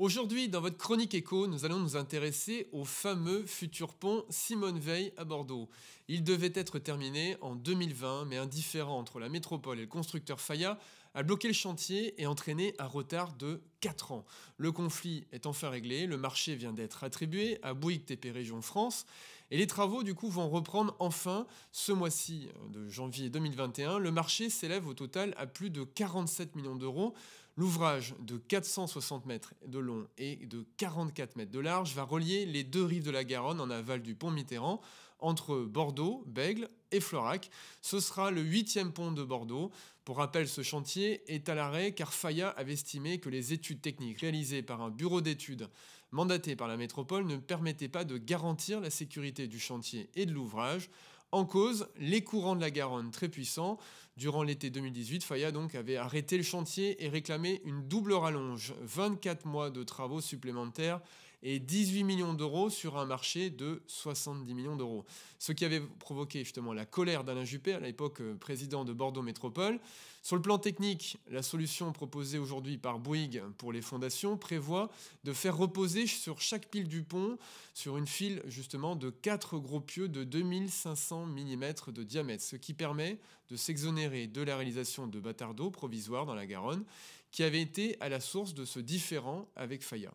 Aujourd'hui, dans votre chronique écho, nous allons nous intéresser au fameux futur pont Simone Veil à Bordeaux. Il devait être terminé en 2020, mais un différent entre la métropole et le constructeur Faya a bloqué le chantier et entraîné un retard de 4 ans. Le conflit est enfin réglé, le marché vient d'être attribué à Bouygues TP Région France, et les travaux, du coup, vont reprendre enfin ce mois-ci euh, de janvier 2021. Le marché s'élève au total à plus de 47 millions d'euros. L'ouvrage de 460 mètres de long et de 44 mètres de large va relier les deux rives de la Garonne en aval du pont Mitterrand entre Bordeaux, Bègle et Florac. Ce sera le huitième pont de Bordeaux. Pour rappel, ce chantier est à l'arrêt car Faya avait estimé que les études techniques réalisées par un bureau d'études mandaté par la métropole ne permettaient pas de garantir la sécurité du chantier et de l'ouvrage. En cause, les courants de la Garonne très puissants, Durant l'été 2018, Faya donc avait arrêté le chantier et réclamé une double rallonge, 24 mois de travaux supplémentaires et 18 millions d'euros sur un marché de 70 millions d'euros. Ce qui avait provoqué justement la colère d'Alain Juppé, à l'époque euh, président de Bordeaux Métropole. Sur le plan technique, la solution proposée aujourd'hui par Bouygues pour les fondations prévoit de faire reposer sur chaque pile du pont, sur une file justement de 4 gros pieux de 2500 mm de diamètre, ce qui permet de s'exonérer de la réalisation de Batardeau provisoire dans la Garonne, qui avait été à la source de ce différend avec Faya.